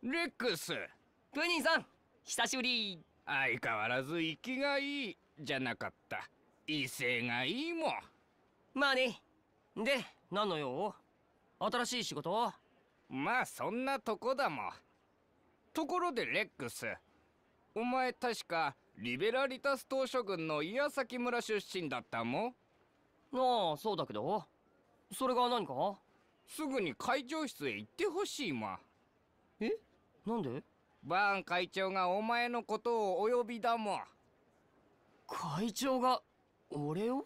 レックスプニーさん久しぶり相変わらず生きがいいじゃなかった威勢がいいもんまあねで何の用新しい仕事まあそんなとこだもところでレックスお前確かリベラリタス島諸軍の岩崎村出身だったもんああそうだけどそれが何かすぐに会長室へ行ってほしいまえなんでバーン会長がお前のことをお呼びだもん会長が俺を